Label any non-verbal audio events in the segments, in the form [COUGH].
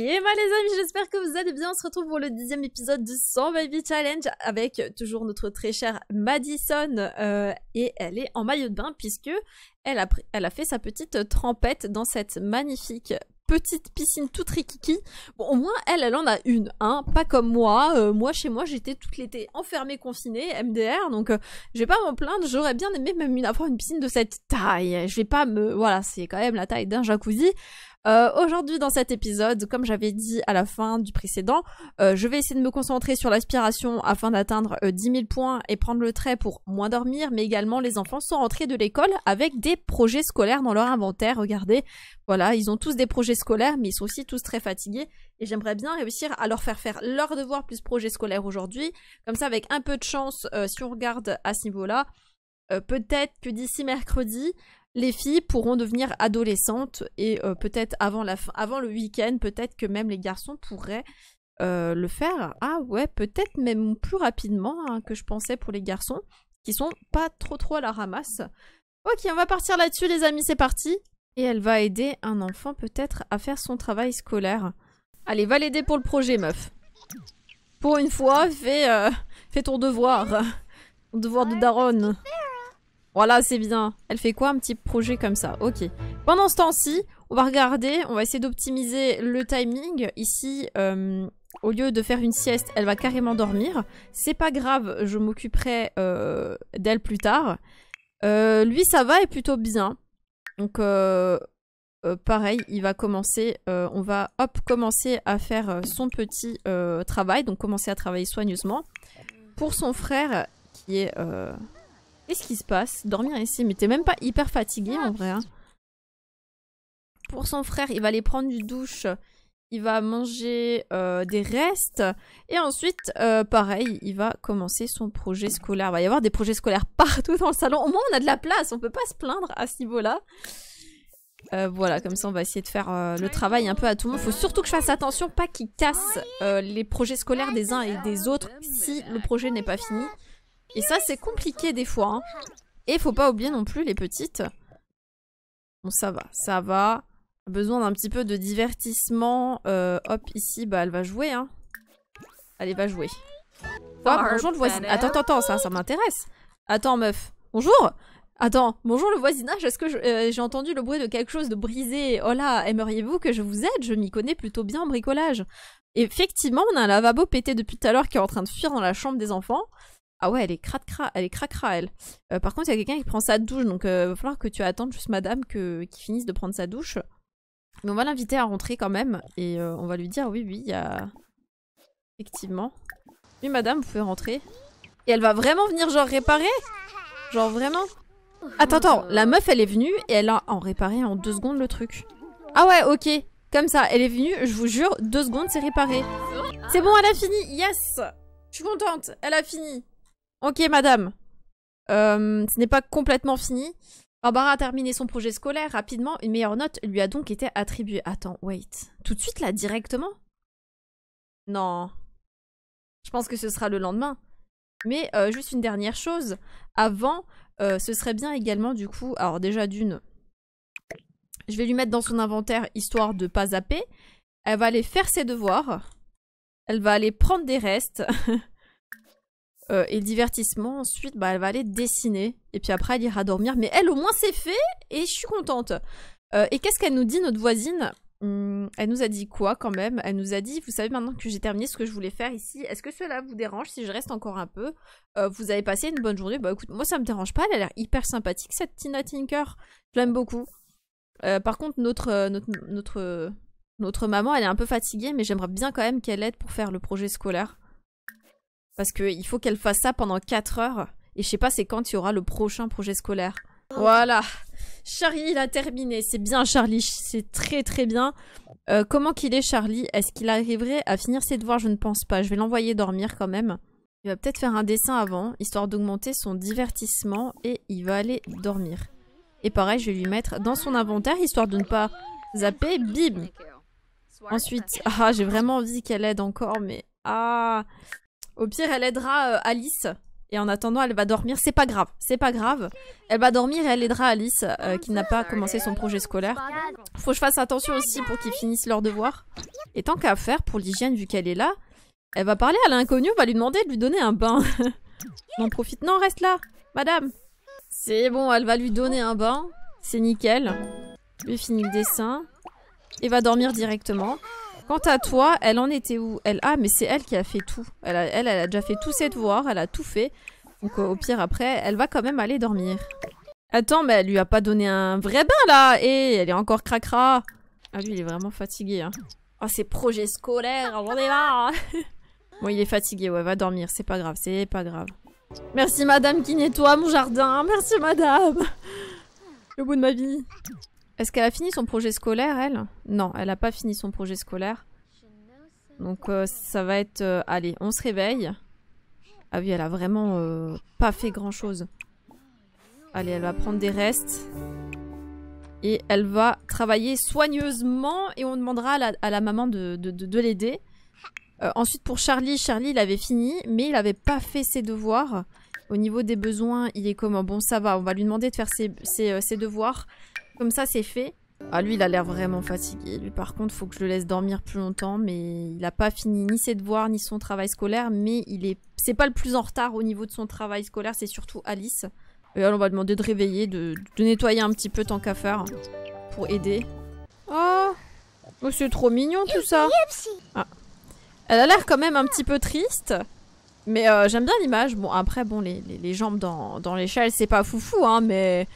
Et voilà les amis, j'espère que vous allez bien. On se retrouve pour le dixième épisode du 100 Baby Challenge avec toujours notre très chère Madison. Euh, et elle est en maillot de bain puisque elle a, elle a fait sa petite trempette dans cette magnifique petite piscine tout rikiki. Bon, au moins, elle, elle en a une, hein. Pas comme moi. Euh, moi, chez moi, j'étais tout l'été enfermée, confinée, MDR. Donc, euh, je vais pas m'en plaindre. J'aurais bien aimé même une, avoir une piscine de cette taille. Je vais pas me, voilà, c'est quand même la taille d'un jacuzzi. Euh, aujourd'hui, dans cet épisode, comme j'avais dit à la fin du précédent, euh, je vais essayer de me concentrer sur l'aspiration afin d'atteindre 10 euh, 000 points et prendre le trait pour moins dormir, mais également les enfants sont rentrés de l'école avec des projets scolaires dans leur inventaire. Regardez, voilà, ils ont tous des projets scolaires, mais ils sont aussi tous très fatigués. Et j'aimerais bien réussir à leur faire faire leur devoir plus projet scolaire aujourd'hui. Comme ça, avec un peu de chance, si on regarde à ce niveau-là, peut-être que d'ici mercredi, les filles pourront devenir adolescentes et euh, peut-être avant, avant le week-end, peut-être que même les garçons pourraient euh, le faire. Ah ouais, peut-être même plus rapidement hein, que je pensais pour les garçons, qui sont pas trop trop à la ramasse. Ok, on va partir là-dessus les amis, c'est parti Et elle va aider un enfant peut-être à faire son travail scolaire. Allez, va l'aider pour le projet, meuf. Pour une fois, fais, euh, fais ton devoir. Ton devoir de daronne. Voilà, c'est bien. Elle fait quoi un petit projet comme ça Ok. Pendant ce temps-ci, on va regarder, on va essayer d'optimiser le timing. Ici, euh, au lieu de faire une sieste, elle va carrément dormir. C'est pas grave, je m'occuperai euh, d'elle plus tard. Euh, lui, ça va et plutôt bien. Donc, pareil, il va commencer, on va hop, commencer à faire son petit travail. Donc, commencer à travailler soigneusement. Pour son frère, qui est Qu'est-ce qui se passe Dormir ici, mais t'es même pas hyper fatigué en vrai. Hein. Pour son frère, il va aller prendre du douche, il va manger euh, des restes, et ensuite, euh, pareil, il va commencer son projet scolaire. Il va y avoir des projets scolaires partout dans le salon. Au moins, on a de la place, on peut pas se plaindre à ce niveau-là. Euh, voilà, comme ça on va essayer de faire le travail un peu à tout le monde. Faut surtout que je fasse attention, pas qu'ils casse les projets scolaires des uns et des autres si le projet n'est pas fini. Et ça, c'est compliqué des fois. Hein. Et faut pas oublier non plus les petites. Bon, ça va, ça va. Besoin d'un petit peu de divertissement. Euh, hop, ici, bah, elle va jouer. Hein. Allez, va jouer. Oh bonjour le voisinage. Attends, attends, attends, ça, ça m'intéresse. Attends, meuf. Bonjour Attends, bonjour le voisinage, est-ce que euh, j'ai entendu le bruit de quelque chose de brisé Oh là, aimeriez-vous que je vous aide Je m'y connais plutôt bien en bricolage. Effectivement, on a un lavabo pété depuis tout à l'heure qui est en train de fuir dans la chambre des enfants. Ah ouais, elle est cracra, elle est cracra, elle. Euh, par contre, il y a quelqu'un qui prend sa douche, donc il euh, va falloir que tu attendes juste madame que, qui finisse de prendre sa douche. Mais on va l'inviter à rentrer quand même, et euh, on va lui dire oui, oui, il y a... Effectivement. Oui, madame, vous pouvez rentrer. Et elle va vraiment venir genre réparer Genre vraiment Attends, attends, la meuf, elle est venue, et elle a en réparé en deux secondes le truc. Ah ouais, ok. Comme ça, elle est venue, je vous jure, deux secondes, c'est réparé. C'est bon, elle a fini, yes Je suis contente, elle a fini. Ok, madame. Euh, ce n'est pas complètement fini. Barbara a terminé son projet scolaire rapidement. Une meilleure note lui a donc été attribuée. Attends, wait. Tout de suite, là, directement Non. Je pense que ce sera le lendemain. Mais euh, juste une dernière chose. Avant, euh, ce serait bien également, du coup... Alors, déjà, d'une... Je vais lui mettre dans son inventaire, histoire de pas zapper. Elle va aller faire ses devoirs. Elle va aller prendre des restes. [LAUGHS] Euh, et le divertissement, ensuite, bah, elle va aller dessiner. Et puis après, elle ira dormir. Mais elle, au moins, c'est fait et je suis contente. Euh, et qu'est-ce qu'elle nous dit, notre voisine hum, Elle nous a dit quoi quand même Elle nous a dit, vous savez maintenant que j'ai terminé ce que je voulais faire ici, est-ce que cela vous dérange si je reste encore un peu euh, Vous avez passé une bonne journée Bah écoute, moi ça me dérange pas, elle a l'air hyper sympathique cette Tina Tinker. Je l'aime beaucoup. par contre, notre, notre, notre, notre maman, elle est un peu fatiguée, mais j'aimerais bien quand même qu'elle aide pour faire le projet scolaire. Parce qu'il faut qu'elle fasse ça pendant 4 heures. Et je sais pas c'est quand il y aura le prochain projet scolaire. Oh. Voilà. Charlie, il a terminé. C'est bien, Charlie. C'est très, très bien. Euh, comment qu'il est, Charlie Est-ce qu'il arriverait à finir ses devoirs Je ne pense pas. Je vais l'envoyer dormir quand même. Il va peut-être faire un dessin avant, histoire d'augmenter son divertissement. Et il va aller dormir. Et pareil, je vais lui mettre dans son inventaire, histoire de ne pas zapper. Bim Ensuite, ah, j'ai vraiment envie qu'elle aide encore, mais... Ah au pire, elle aidera euh, Alice. Et en attendant, elle va dormir. C'est pas grave, c'est pas grave. Elle va dormir et elle aidera Alice, euh, oh, qui n'a pas commencé son projet scolaire. Faut que je fasse attention aussi pour qu'ils finissent leurs devoirs. Et tant qu'à faire, pour l'hygiène, vu qu'elle est là, elle va parler à l'inconnu, va lui demander de lui donner un bain. on [LAUGHS] profite. Non, reste là, madame. C'est bon, elle va lui donner un bain. C'est nickel. Lui finit le dessin. Et va dormir directement. Quant à toi, elle en était où Elle a, ah, mais c'est elle qui a fait tout. Elle, a, elle, a déjà fait tous ses devoirs, elle a tout fait. Donc au pire, après, elle va quand même aller dormir. Attends, mais elle lui a pas donné un vrai bain, là Et eh, elle est encore cracra Ah, lui, il est vraiment fatigué, hein. Oh, ces projets scolaires, on est là hein! [LAUGHS] Bon, il est fatigué, ouais, va dormir, c'est pas grave, c'est pas grave. Merci, madame, qui nettoie mon jardin Merci, madame Le bout de ma vie est-ce qu'elle a fini son projet scolaire, elle Non, elle n'a pas fini son projet scolaire. Donc euh, ça va être... Euh, allez, on se réveille. Ah oui, elle a vraiment euh, pas fait grand-chose. Allez, elle va prendre des restes. Et elle va travailler soigneusement et on demandera à la, maman de, l'aider. ensuite, pour Charlie, Charlie, il avait fini, mais il n'avait pas fait ses devoirs. Au niveau des besoins, il est comment Bon, ça va, on va lui demander de faire ses devoirs. Comme ça, c'est fait. Ah, lui, il a l'air vraiment fatigué. Lui, par contre, faut que je le laisse dormir plus longtemps, mais il n'a pas fini ni ses devoirs, ni son travail scolaire, mais il est... C'est pas le plus en retard au niveau de son travail scolaire, c'est surtout Alice. Et alors, on va demander de réveiller, de, nettoyer un petit peu tant qu'à faire, pour aider. Oh, oh c'est trop mignon tout ça ah. Elle a l'air quand même un petit peu triste. Mais euh, j'aime bien l'image. Bon, après, bon, les, les, jambes dans, dans l'échelle, c'est pas foufou, hein, mais...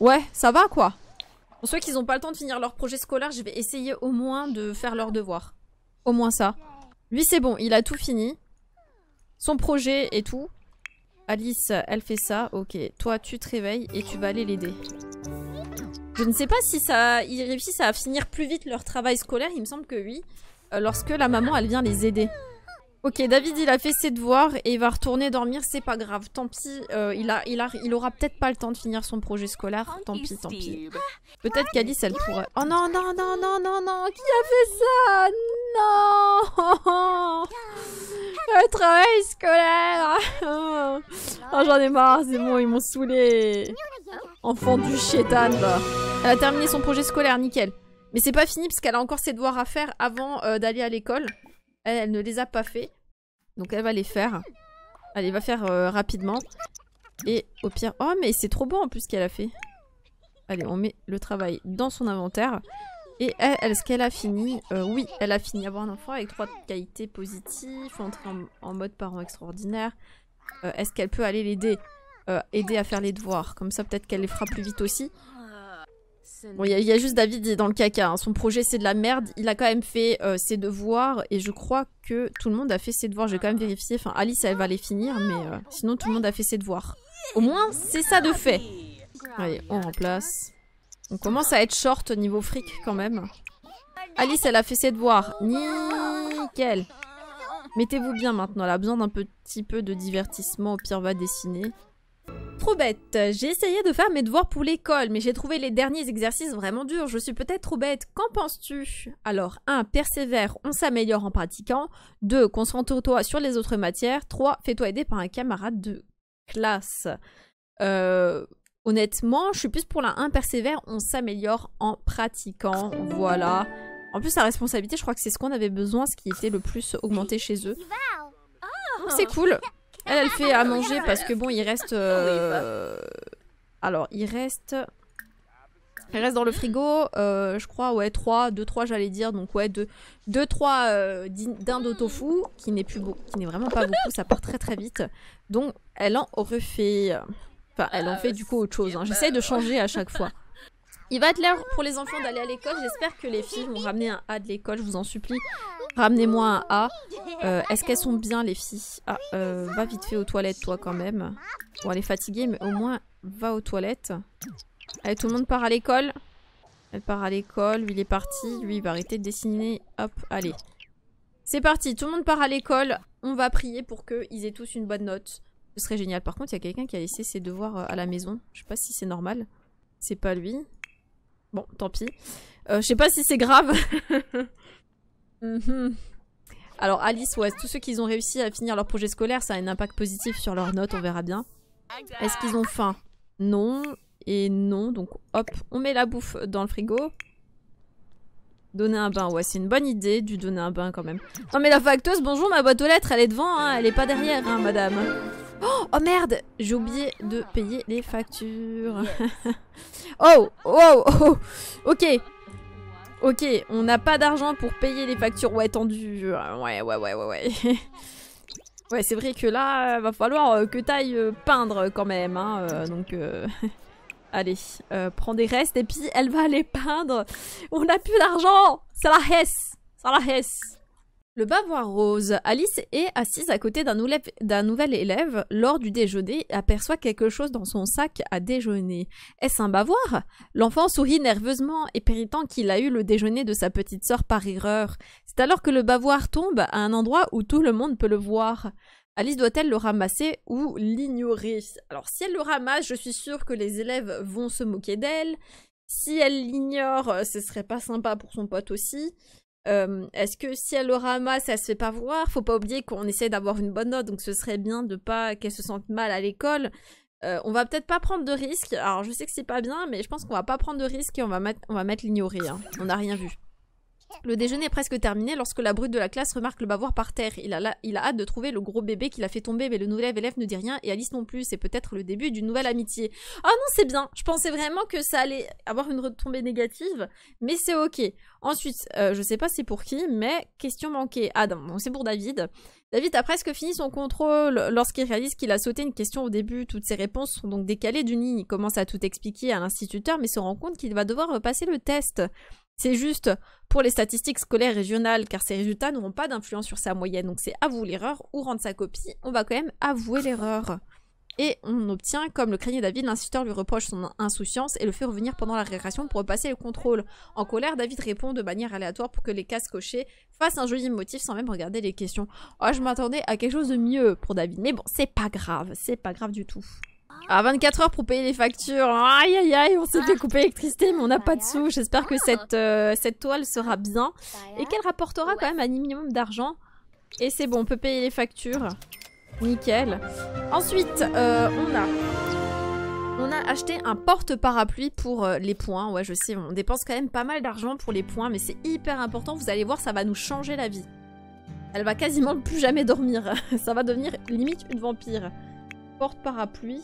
Ouais, ça va, quoi. Pour ceux n'ont pas le temps de finir leur projet scolaire, je vais essayer au moins de faire leur devoir. Au moins ça. Lui, c'est bon, il a tout fini. Son projet et tout. Alice, elle fait ça. Ok, toi, tu te réveilles et tu vas aller l'aider. Je ne sais pas si ça, ils réussissent à finir plus vite leur travail scolaire. Il me semble que oui. Euh, lorsque la maman, elle vient les aider. Ok, David, il a fait ses devoirs et il va retourner dormir, c'est pas grave. Tant pis, euh, il, a, il, a, il aura peut-être pas le temps de finir son projet scolaire. Tant pis, tant pis. Peut-être qu'Alice, elle pourrait... Oh non, non, non, non, non, non Qui a fait ça Non [LAUGHS] Le travail scolaire [LAUGHS] Oh, j'en ai marre, c'est bon, ils m'ont saoulé Enfant du chétan, Elle a terminé son projet scolaire, nickel. Mais c'est pas fini parce qu'elle a encore ses devoirs à faire avant euh, d'aller à l'école. Elle, ne les a pas fait. Donc elle va les faire. Allez, va faire euh, rapidement. Et au pire... Oh, mais c'est trop beau en plus qu'elle a fait. Allez, on met le travail dans son inventaire. Et est ce qu'elle a fini euh, Oui, elle a fini avoir un enfant avec trois qualités positives, entrer en, en mode parent extraordinaire. Euh, est-ce qu'elle peut aller l'aider Aider à faire les devoirs Comme ça, peut-être qu'elle les fera plus vite aussi. Bon, il y, a juste David dans le caca. Hein. Son projet, c'est de la merde. Il a quand même fait euh, ses devoirs et je crois que tout le monde a fait ses devoirs. J'ai quand même vérifié. Enfin, Alice, elle va les finir, mais euh, sinon, tout le monde a fait ses devoirs. Au moins, c'est ça de fait. Allez, on remplace. On commence à être short niveau fric quand même. Alice, elle a fait ses devoirs. Nickel. Mettez-vous bien maintenant. Elle a besoin d'un petit peu de divertissement. Au pire, va dessiner. Trop bête. J'ai essayé de faire mes devoirs pour l'école, mais j'ai trouvé les derniers exercices vraiment durs. Je suis peut-être trop bête. Qu'en penses-tu Alors, 1. Persévère, on s'améliore en pratiquant. 2. Concentre-toi sur les autres matières. 3. Fais-toi aider par un camarade de classe. Euh, honnêtement, je suis plus pour la 1. Persévère, on s'améliore en pratiquant. Voilà. En plus, la responsabilité, je crois que c'est ce qu'on avait besoin, ce qui était le plus augmenté chez eux. C'est cool. Elle, elle fait à manger parce que bon, il reste... Bah. Euh, alors, il reste... Il reste dans le frigo, euh, je crois, ouais, 3, 2, 3 j'allais dire, donc ouais, 2, 2 3 d'un dauto qui n'est plus beau, qui n'est vraiment pas beaucoup, ça part très très vite. Donc, elle en refait... Enfin, elle en ah, fait du coup autre chose, hein. Bah, j'essaye de changer à chaque fois. Il va être l'heure pour les enfants d'aller à l'école. J'espère que les filles vont ramener un A de l'école, je vous en supplie. Ramenez-moi un A. Euh, est-ce qu'elles sont bien, les filles ah, euh, va vite fait aux toilettes, toi, quand même. Bon, elle est fatiguée, mais au moins, va aux toilettes. Allez, tout le monde part à l'école. Elle part à l'école, lui, il est parti. Lui, il va arrêter de dessiner. Hop, allez. C'est parti, tout le monde part à l'école. On va prier pour qu'ils aient tous une bonne note. Ce serait génial. Par contre, il y a quelqu'un qui a laissé ses devoirs euh, à la maison. Je sais pas si c'est normal. C'est pas lui. Bon, tant pis. Euh, je sais pas si c'est grave. [LAUGHS] Mhm. Alors Alice ouais, tous ceux qui ont réussi à finir leur projet scolaire, ça a un impact positif sur leurs notes, on verra bien. Est-ce qu'ils ont faim Non et non, donc hop, on met la bouffe dans le frigo. Donner un bain, ouais c'est une bonne idée du donner un bain quand même. Non mais la facteuse, bonjour ma boîte aux lettres, elle est devant, hein, elle est pas derrière hein, madame. Oh, oh, merde J'ai oublié de payer les factures. [LAUGHS] oh, oh, oh Ok Ok, on n'a pas d'argent pour payer les factures. Ouais, tendu. Ouais, ouais, ouais, ouais, ouais. [LAUGHS] ouais, c'est vrai que là, euh, va falloir euh, que t'ailles euh, peindre quand même. Hein, donc... [LAUGHS] Allez, prends des restes et puis elle va les peindre. On n'a plus d'argent. Ça la hesse. Ça la hesse. Le bavoir rose. Alice est assise à côté d'un nouvel élève lors du déjeuner et aperçoit quelque chose dans son sac à déjeuner. Est-ce un bavoir L'enfant sourit nerveusement et péritant qu'il a eu le déjeuner de sa petite sœur par erreur. C'est alors que le bavoir tombe à un endroit où tout le monde peut le voir. Alice doit-elle le ramasser ou l'ignorer Alors si elle le ramasse, je suis sûre que les élèves vont se moquer d'elle. Si elle l'ignore, ce serait pas sympa pour son pote aussi. Euh, est-ce que si elle le ramasse, elle se fait pas voir Faut pas oublier qu'on essaie d'avoir une bonne note, donc ce serait bien de pas qu'elle se sente mal à l'école. Euh, on va peut-être pas prendre de risques. Alors je sais que c'est pas bien, mais je pense qu'on va pas prendre de risque et on va mettre, on va mettre l'ignorer. Hein. On n'a rien vu. Le déjeuner est presque terminé lorsque la brute de la classe remarque le bavoir par terre. Il a, il a hâte de trouver le gros bébé qu'il a fait tomber, mais le nouvel élève ne dit rien et Alice non plus. C'est peut-être le début d'une nouvelle amitié. Ah oh non, c'est bien. Je pensais vraiment que ça allait avoir une retombée négative, mais c'est ok. Ensuite, euh, je sais pas c'est pour qui, mais question manquée. Ah non, c'est pour David. David a presque fini son contrôle lorsqu'il réalise qu'il a sauté une question au début. Toutes ses réponses sont donc décalées d'une ligne. Il commence à tout expliquer à l'instituteur, mais se rend compte qu'il va devoir repasser le test. C'est juste pour les statistiques scolaires régionales, car ces résultats n'auront pas d'influence sur sa moyenne. Donc c'est avouer l'erreur ou rendre sa copie, on va quand même avouer l'erreur. Et on obtient, comme le craignait David, l'instituteur lui reproche son insouciance et le fait revenir pendant la récréation pour repasser le contrôle. En colère, David répond de manière aléatoire pour que les cases cochées fassent un joli motif sans même regarder les questions. Oh, je m'attendais à quelque chose de mieux pour David, mais bon, c'est pas grave, c'est pas grave du tout. À 24 heures pour payer les factures. Aïe aïe aïe, on s'est fait couper l'électricité, mais on n'a pas de sous. J'espère que cette, euh, cette toile sera bien et qu'elle rapportera quand même un minimum d'argent. Et c'est bon, on peut payer les factures. Nickel. Ensuite, euh, on a... On a acheté un porte-parapluie pour euh, les points. Ouais, je sais, on dépense quand même pas mal d'argent pour les points, mais c'est hyper important. Vous allez voir, ça va nous changer la vie. Elle va quasiment plus jamais dormir. [LAUGHS] ça va devenir limite une vampire. Porte-parapluie.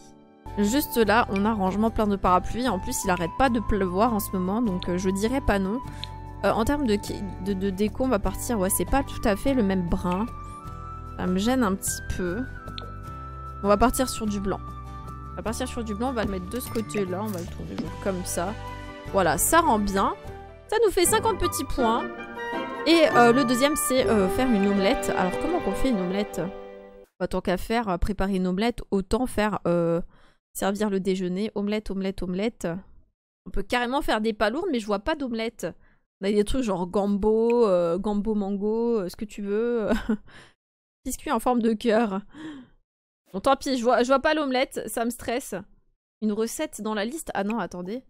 Juste là, on a rangement plein de parapluies. En plus, il arrête pas de pleuvoir en ce moment, donc euh, je dirais pas non. Euh, en termes de, de, déco, on va partir. Ouais, c'est pas tout à fait le même brun. Ça me gêne un petit peu. On va partir sur du blanc. On va partir sur du blanc, on va le mettre de ce côté-là. On va le tourner comme ça. Voilà, ça rend bien. Ça nous fait 50 petits points. Et euh, le deuxième, c'est faire une omelette. Alors, comment qu'on fait une omelette bah, Tant qu'à faire, préparer une omelette, autant faire... Servir le déjeuner, omelette, omelette, omelette. On peut carrément faire des palourdes, mais je vois pas d'omelette. On a des trucs genre gambo, euh, gambo mango, euh, ce que tu veux. [LAUGHS] Biscuit en forme de cœur. Bon, tant pis, je vois, je vois pas l'omelette, ça me stresse. Une recette dans la liste Ah non, attendez.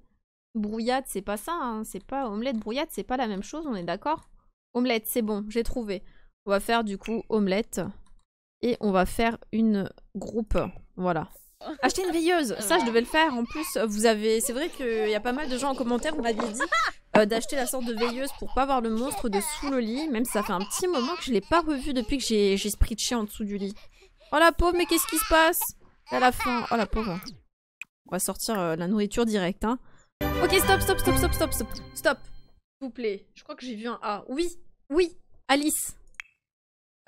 Brouillade, c'est pas ça, hein. c'est pas omelette, brouillade, c'est pas la même chose, on est d'accord Omelette, c'est bon, j'ai trouvé. On va faire du coup omelette. Et on va faire une groupe. Voilà. [LAUGHS] Acheter une veilleuse, ça je devais le faire. En plus, vous avez, c'est vrai qu'il y a pas mal de gens en commentaire, vous m'aviez dit [LAUGHS] euh, d'acheter la sorte de veilleuse pour pas voir le monstre de sous le lit. Même si ça fait un petit moment que je l'ai pas revu depuis que j'ai j'ai spritché en dessous du lit. Oh la pauvre, mais qu'est-ce qui se passe À la fin, oh la pauvre. On va sortir euh, la nourriture directe. Hein. Ok, stop, stop, stop, stop, stop, stop, stop. S'il vous plaît, je crois que j'ai vu un A. Oui, oui, Alice.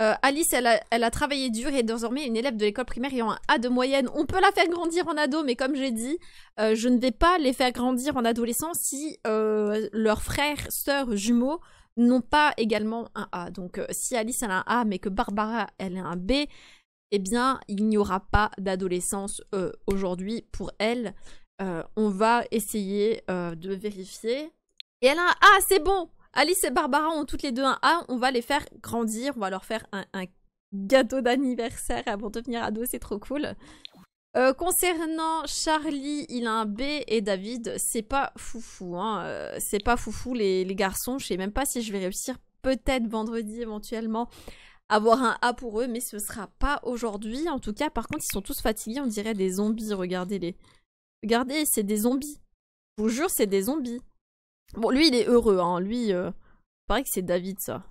Euh, Alice, elle a, travaillé dur et est désormais une élève de l'école primaire ayant un A de moyenne. On peut la faire grandir en ado, mais comme j'ai dit, euh, je ne vais pas les faire grandir en adolescence si euh, leurs frères, sœurs, jumeaux n'ont pas également un A. Donc si Alice elle a un A, mais que Barbara elle a un B, eh bien il n'y aura pas d'adolescence aujourd'hui pour elle. on va essayer de vérifier. Et elle a un A, c'est bon Alice et Barbara ont toutes les deux un A, on va les faire grandir, on va leur faire un, gâteau d'anniversaire avant de devenir ados, c'est trop cool. Euh, concernant Charlie, il a un B et David, c'est pas foufou, hein. euh, c'est pas foufou les, les garçons, je sais même pas si je vais réussir peut-être vendredi éventuellement avoir un A pour eux, mais ce sera pas aujourd'hui. En tout cas, par contre, ils sont tous fatigués, on dirait des zombies, regardez-les. Regardez, c'est des zombies. Je vous jure, c'est des zombies. Bon, lui, il est heureux, hein. Lui, euh... paraît que c'est David, ça.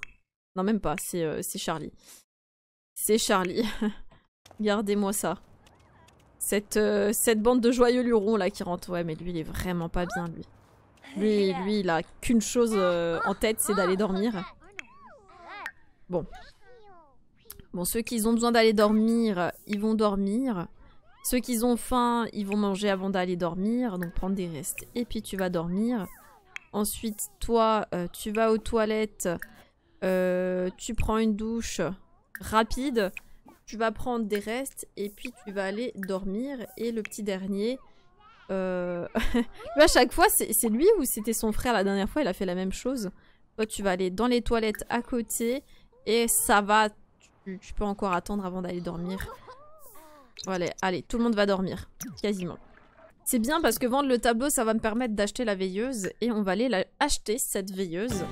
Non, même pas, c'est euh, c'est Charlie. C'est Charlie. [LAUGHS] gardez moi ça. Cette, euh, cette bande de joyeux lurons, là, qui rentre. Ouais, mais lui, il est vraiment pas bien, lui. Lui, lui il a qu'une chose euh, en tête, c'est d'aller dormir. Bon. Bon, ceux qui ont besoin d'aller dormir, ils vont dormir. Ceux qui ont faim, ils vont manger avant d'aller dormir. Donc, prendre des restes. Et puis, tu vas dormir. Ensuite, toi, euh, tu vas aux toilettes, euh, tu prends une douche rapide, tu vas prendre des restes et puis tu vas aller dormir. Et le petit dernier, euh, [LAUGHS] à chaque fois, c'est lui ou c'était son frère la dernière fois Il a fait la même chose. Toi, tu vas aller dans les toilettes à côté et ça va. Tu, peux encore attendre avant d'aller dormir. Allez, allez, tout le monde va dormir. Quasiment. C'est bien parce que vendre le tableau, ça va me permettre d'acheter la veilleuse. Et on va aller la... acheter cette veilleuse.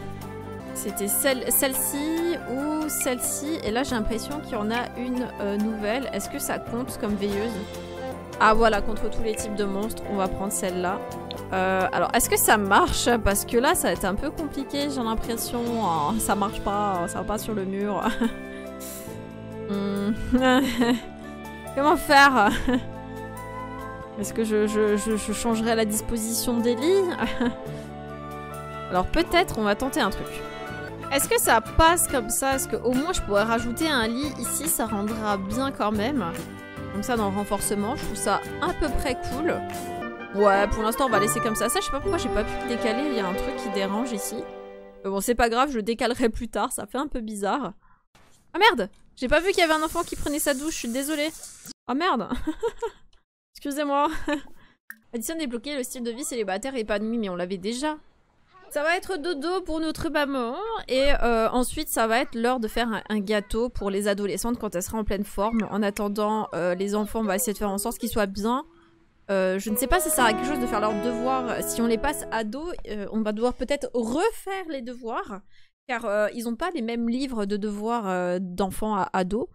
C'était celle-ci ou celle-ci. Et là, j'ai l'impression qu'il y en a une euh, nouvelle. Est-ce que ça compte comme veilleuse Ah voilà, contre tous les types de monstres, on va prendre celle-là. Euh, alors, est-ce que ça marche Parce que là, ça a être un peu compliqué, j'ai l'impression. Oh, ça marche pas, oh, ça va pas sur le mur. [LAUGHS] Hmm. [LAUGHS] Comment faire [LAUGHS] Est-ce que je, je, changerai la disposition des lits [LAUGHS] Alors peut-être on va tenter un truc. Est-ce que ça passe comme ça Est-ce qu'au moins je pourrais rajouter un lit ici Ça rendra bien quand même. Comme ça dans le renforcement, je trouve ça à peu près cool. Ouais, pour l'instant on va laisser comme ça. Ça, je sais pas pourquoi j'ai pas pu décaler. Il y a un truc qui dérange ici. Mais bon, c'est pas grave, je décalerai plus tard. Ça fait un peu bizarre. Ah merde J'ai pas vu qu'il y avait un enfant qui prenait sa douche, je suis désolée. Ah oh, merde [LAUGHS] Excusez-moi. [LAUGHS] Addition débloquée, le style de vie célibataire épanoui, mais on l'avait déjà. Ça va être dodo pour notre maman et euh, ensuite ça va être l'heure de faire un, gâteau pour les adolescentes quand elles seront en pleine forme. En attendant, euh, les enfants, on va essayer de faire en sorte qu'ils soient bien. Euh, je ne sais pas si ça sert à quelque chose de faire leurs devoirs. Si on les passe ados, on va devoir peut-être refaire les devoirs car ils n'ont pas les mêmes livres de devoirs d'enfants à ados.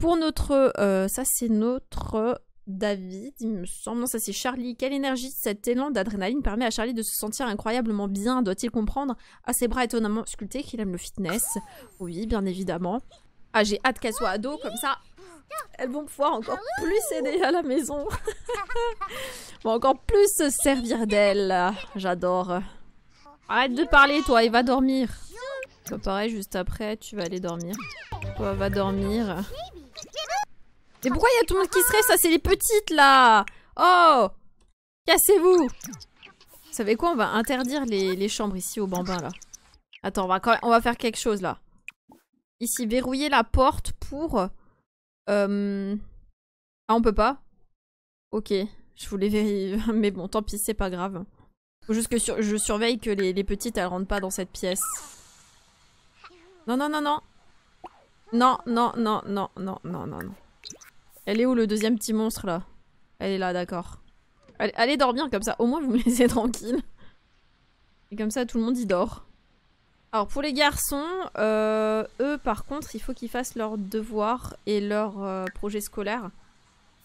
Pour notre... ça c'est notre David, il me semble. Non, ça c'est Charlie. Quelle énergie cet élan d'adrénaline permet à Charlie de se sentir incroyablement bien, doit-il comprendre À ah, ses bras étonnamment sculptés qu'il aime le fitness. Oui, bien évidemment. Ah, j'ai hâte qu'elle soit ado, comme ça, elles vont pouvoir encore plus aider à la maison. [LAUGHS] vont encore plus se servir d'elle. J'adore. Arrête de parler, toi, Il va dormir. pareil, juste après, tu vas aller dormir. Toi, va dormir. Mais pourquoi il y a tout le monde qui serait Ça, c'est les petites, là Oh Cassez-vous Vous savez quoi On va interdire les, chambres ici aux bambins, là. Attends, on va, on va faire quelque chose, là. Ici, verrouiller la porte pour... Euh... Ah, on peut pas Ok, je voulais vérifier, [LAUGHS] mais bon, tant pis, c'est pas grave. Faut juste que je surveille que les, les, petites, elles rentrent pas dans cette pièce. Non, non, non, non. Non, non, non, non, non, non, non, non. Elle est où le deuxième petit monstre là Elle est là, d'accord. Allez, dormir comme ça, au moins vous me [LAUGHS] laissez tranquille. Et comme ça tout le monde y dort. Alors pour les garçons, euh, eux par contre il faut qu'ils fassent leurs devoirs et leurs euh, projets scolaires.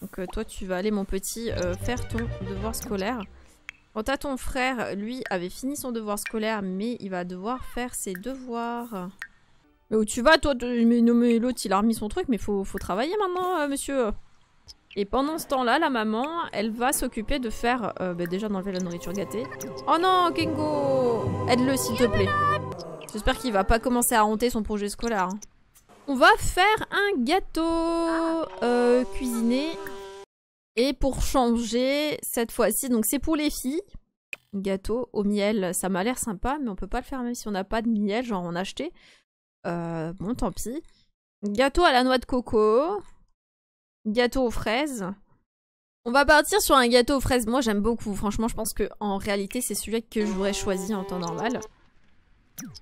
Donc euh, toi tu vas aller mon petit faire ton devoir scolaire. Quant à ton frère, lui avait fini son devoir scolaire mais il va devoir faire ses devoirs où tu vas, toi mais, L'autre, il a remis son truc, mais faut, faut travailler maintenant, euh, monsieur. Et pendant ce temps-là, la maman, elle va s'occuper de faire... Euh, bah, déjà d'enlever la nourriture gâtée. Oh non, Kengo Aide-le, s'il te plaît. J'espère qu'il va pas commencer à hanter son projet scolaire. Hein. On va faire un gâteau euh, cuisiné. Et pour changer, cette fois-ci, donc c'est pour les filles. Gâteau au miel, ça m'a l'air sympa, mais on peut pas le faire même si on n'a pas de miel, genre en acheter. Euh, bon, tant pis. Gâteau à la noix de coco. Gâteau aux fraises. On va partir sur un gâteau aux fraises. Moi, j'aime beaucoup. Franchement, je pense que en réalité, c'est celui que j'aurais choisi en temps normal.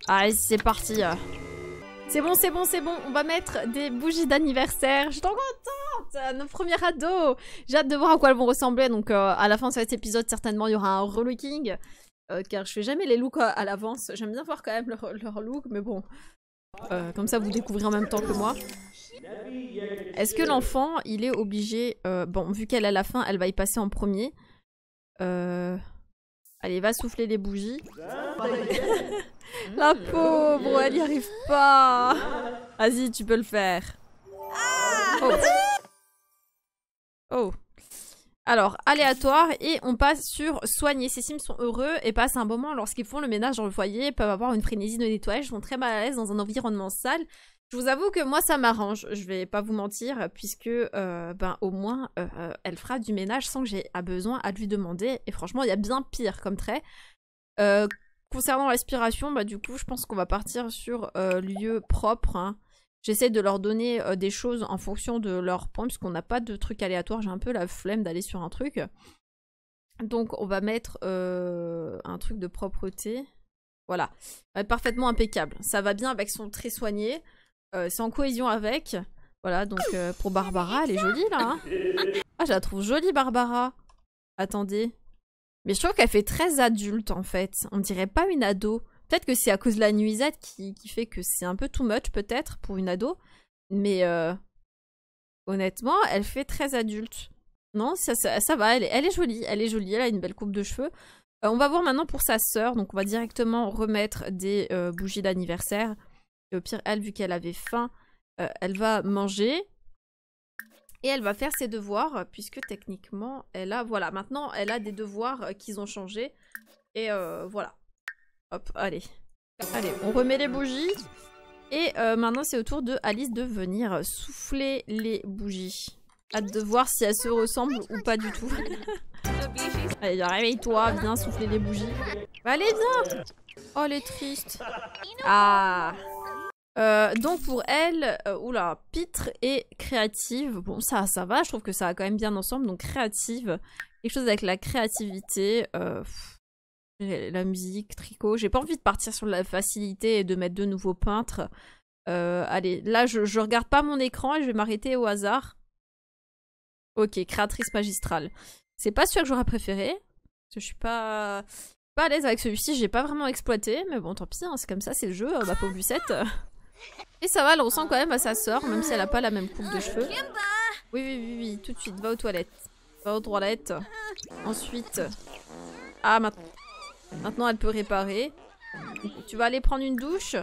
Allez, c'est parti. C'est bon, c'est bon, c'est bon. On va mettre des bougies d'anniversaire. Je suis trop contente Nos premiers ados J'ai hâte de voir à quoi elles vont ressembler. Donc, euh, à la fin de cet épisode, certainement, il y aura un relooking. Euh, car je fais jamais les looks à, l'avance. J'aime bien voir quand même leur, leur look, mais bon, euh, comme ça, vous découvrez en même temps que moi. Est-ce que l'enfant, il est obligé... Euh, bon, vu qu'elle a la fin, elle va y passer en premier. Euh, allez, va souffler les bougies. la pauvre, elle n'y arrive pas. Vas-y, tu peux le faire. oh. oh. Alors, aléatoire, et on passe sur soigner. Ces sims sont heureux et passent un moment lorsqu'ils font le ménage dans le foyer, peuvent avoir une frénésie de nettoyage, sont très mal à l'aise dans un environnement sale. Je vous avoue que moi, ça m'arrange, je vais pas vous mentir, puisque euh, ben, au moins, euh, euh, elle fera du ménage sans que j'ai besoin à lui demander. Et franchement, il y a bien pire comme trait. concernant l'aspiration, bah, du coup, je pense qu'on va partir sur lieu propre. Hein. J'essaie de leur donner euh, des choses en fonction de leurs points, puisqu'on n'a pas de truc aléatoire. J'ai un peu la flemme d'aller sur un truc. Donc, on va mettre euh, un truc de propreté. Voilà. parfaitement impeccable. Ça va bien avec son très soigné. Euh, c'est en cohésion avec. Voilà, donc pour Barbara, elle est jolie là. Hein. ah, je la trouve jolie, Barbara. Attendez. Mais je trouve qu'elle fait très adulte en fait. On dirait pas une ado. Peut-être que c'est à cause de la nuisette qui, fait que c'est un peu too much, peut-être, pour une ado. Mais euh, honnêtement, elle fait très adulte. Non, ça, va, elle est, jolie, elle est jolie, elle a une belle coupe de cheveux. Euh, on va voir maintenant pour sa sœur, donc on va directement remettre des euh, bougies d'anniversaire. Et au pire, elle, vu qu'elle avait faim, elle va manger. Et elle va faire ses devoirs, puisque techniquement, elle a... Voilà, maintenant, elle a des devoirs qu'ils ont changés. Et voilà. Hop, allez. Allez, on remet les bougies. Et euh, maintenant, c'est au tour de Alice de venir souffler les bougies. Hâte de voir si elles se ressemblent ou pas du tout. [LAUGHS] allez, réveille-toi, viens souffler les bougies. Bah, allez, viens Oh, elle est triste. Ah euh, donc pour elle, ou euh, oula, pitre et créative, bon ça ça va, je trouve que ça va quand même bien ensemble, donc créative, quelque chose avec la créativité, la musique, tricot. J'ai pas envie de partir sur la facilité et de mettre de nouveaux peintres. Euh, allez, là, je, regarde pas mon écran et je vais m'arrêter au hasard. Ok, créatrice magistrale. C'est pas sûr que j'aurais préféré. Parce que je suis pas, pas à l'aise avec celui-ci, j'ai pas vraiment exploité. Mais bon, tant pis, hein, c'est comme ça, c'est le jeu, euh, ma pauvre Lucette. Et ça va, elle ressemble quand même à sa sœur, même si elle a pas la même coupe de cheveux. Oui, oui, oui, oui, tout de suite, va aux toilettes. Va aux toilettes. Ensuite... Ah, maintenant... Maintenant, elle peut réparer. Tu vas aller prendre une douche.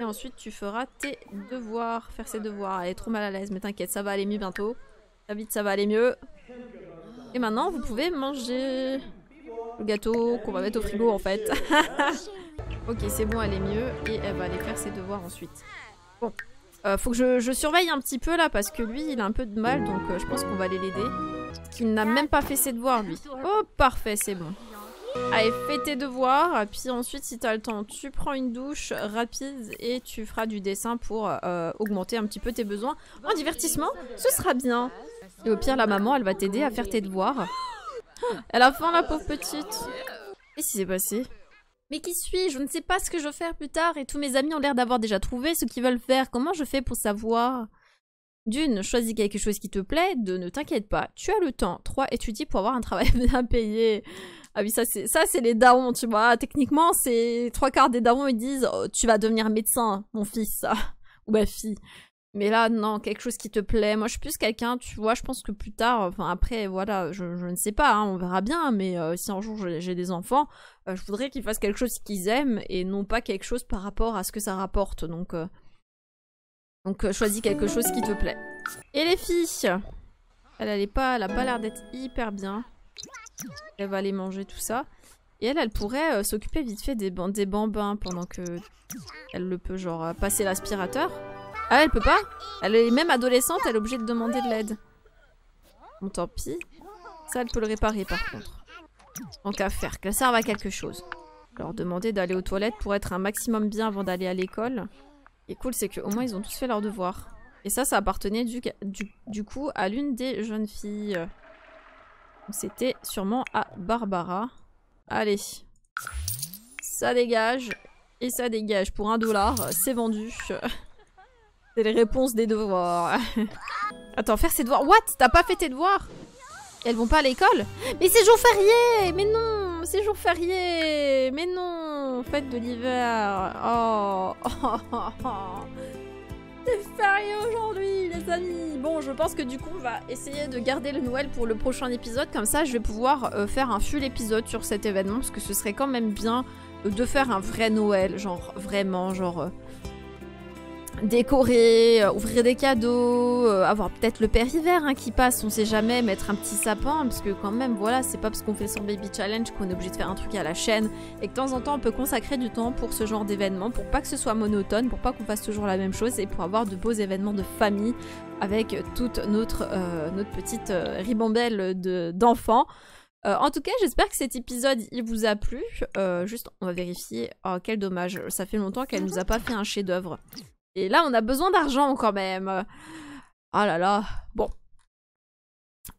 Et ensuite, tu feras tes devoirs. Faire ses devoirs. Elle est trop mal à l'aise, mais t'inquiète, ça va aller mieux bientôt. vite, ça va aller mieux. Et maintenant, vous pouvez manger le gâteau qu'on va mettre au frigo, en fait. [LAUGHS] ok, c'est bon, elle est mieux. Et elle va aller faire ses devoirs ensuite. Bon. Euh, faut que je, surveille un petit peu là parce que lui il a un peu de mal donc euh, je pense qu'on va aller l'aider. Il n'a même pas fait ses devoirs lui. Oh parfait c'est bon. Allez, fais tes devoirs, puis ensuite, si t'as le temps, tu prends une douche rapide et tu feras du dessin pour euh, augmenter un petit peu tes besoins. En divertissement, ce sera bien. Et au pire, la maman, elle va t'aider à faire tes devoirs. [GASPS] Elle a faim la pauvre petite. Qu'est-ce qui s'est passé Mais qui suis-je Je ne sais pas ce que je vais faire plus tard et tous mes amis ont l'air d'avoir déjà trouvé ce qu'ils veulent faire. Comment je fais pour savoir d'une, choisis quelque chose qui te plaît. Deux, ne t'inquiète pas, tu as le temps. Trois, étudie pour avoir un travail [LAUGHS] bien payé. Ah oui, ça c'est ça c'est les darons, tu vois. Ah, techniquement, c'est trois quarts des darons ils disent oh, tu vas devenir médecin, mon fils ah, ou ma fille. Mais là, non, quelque chose qui te plaît. Moi, je suis plus quelqu'un, tu vois, je pense que plus tard, enfin après, voilà, je, ne sais pas, hein, on verra bien, mais euh, si un jour j'ai des enfants, euh, je voudrais qu'ils fassent quelque chose qu'ils aiment et non pas quelque chose par rapport à ce que ça rapporte. Donc, euh, donc choisis quelque chose qui te plaît. Et les filles Elle, n'a pas, pas l'air d'être hyper bien. Elle va aller manger tout ça. Et elle, elle pourrait euh, s'occuper vite fait des, des bambins pendant que elle le peut, genre euh, passer l'aspirateur. Ah, elle peut pas Elle est même adolescente, elle est obligée de demander de l'aide. Bon, tant pis. Ça, elle peut le réparer par contre. En cas faire, qu'elle serve à quelque chose. Leur demander d'aller aux toilettes pour être un maximum bien avant d'aller à l'école. Et cool, c'est qu'au moins ils ont tous fait leur devoir. Et ça, ça appartenait du, du coup à l'une des jeunes filles. C'était sûrement à Barbara. Allez. Ça dégage. Et ça dégage. Pour un dollar, c'est vendu. [LAUGHS] C'est les réponses des devoirs. [LAUGHS] Attends, faire ses devoirs. What T'as pas fait tes devoirs Elles vont pas à l'école Mais c'est jour férié Mais non C'est jour férié Mais non Fête de l'hiver oh. [LAUGHS] oh, oh, oh c'est férié aujourd'hui, les amis. Bon, je pense que du coup, on va essayer de garder le Noël pour le prochain épisode. Comme ça, je vais pouvoir euh, faire un full épisode sur cet événement parce que ce serait quand même bien euh, de faire un vrai Noël, genre vraiment, genre. Euh, décorer, euh, ouvrir des cadeaux, euh, avoir peut-être le père hiver hein, qui passe, on sait jamais, mettre un petit sapin, parce que quand même, voilà, c'est pas parce qu'on fait son baby challenge qu'on est obligé de faire un truc à la chaîne, et que de temps en temps, on peut consacrer du temps pour ce genre d'événement, pour pas que ce soit monotone, pour pas qu'on fasse toujours la même chose, et pour avoir de beaux événements de famille avec toute notre, euh, notre petite ribambelle d'enfants. De, en tout cas, j'espère que cet épisode il vous a plu. juste, on va vérifier. Oh, quel dommage. Ça fait longtemps qu'elle nous a pas fait un chef-d'œuvre. Et là, on a besoin d'argent quand même. Ah là là. Bon.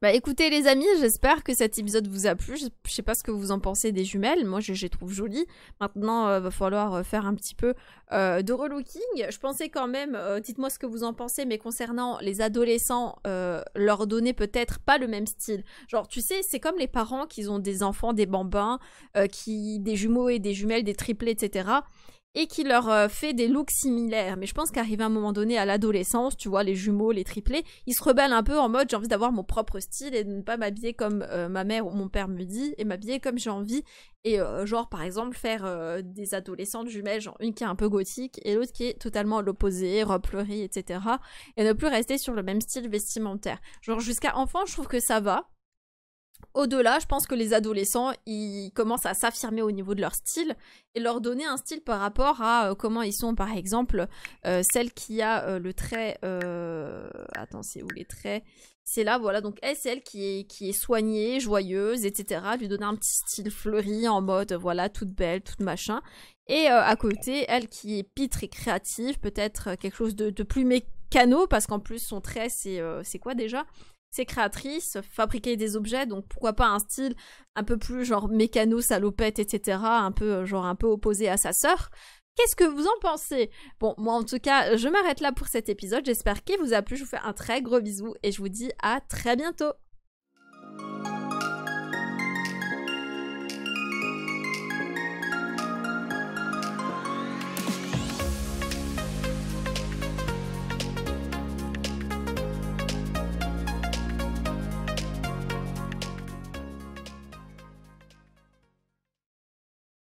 Bah écoutez les amis, j'espère que cet épisode vous a plu. Je sais pas ce que vous en pensez des jumelles. Moi, je les trouve jolies. Maintenant, il euh, va falloir euh, faire un petit peu euh, de relooking. Je pensais quand même, dites-moi ce que vous en pensez, mais concernant les adolescents, leur donner peut-être pas le même style. Genre, tu sais, c'est comme les parents qui ont des enfants, des bambins, qui des jumeaux et des jumelles, des triplés, etc et qui leur euh, fait des looks similaires. Mais je pense qu'arrive à un moment donné à l'adolescence, tu vois, les jumeaux, les triplés, ils se rebellent un peu en mode j'ai envie d'avoir mon propre style et de ne pas m'habiller comme euh, ma mère ou mon père me dit et m'habiller comme j'ai envie. Et euh, genre par exemple faire des adolescentes jumelles, genre une qui est un peu gothique et l'autre qui est totalement l'opposé, repleurie, etc. Et ne plus rester sur le même style vestimentaire. Genre jusqu'à enfant, je trouve que ça va au-delà, je pense que les adolescents, ils commencent à s'affirmer au niveau de leur style et leur donner un style par rapport à euh, comment ils sont, par exemple, euh, celle qui a euh, le trait... Attends, c'est où les traits C'est là, voilà, donc elle, c'est elle qui est, soignée, joyeuse, etc. Lui donner un petit style fleuri en mode, voilà, toute belle, toute machin. Et à côté, elle qui est pitre et créative, peut-être quelque chose de, de plus mécano, parce qu'en plus, son trait, c'est quoi déjà créatrice, fabriquer des objets, donc pourquoi pas un style un peu plus genre mécano, salopette, etc., un peu euh, genre un peu opposé à sa sœur. Qu'est-ce que vous en pensez Bon, moi en tout cas, je m'arrête là pour cet épisode. J'espère qu'il vous a plu. Je vous fais un très gros bisou et je vous dis à très bientôt.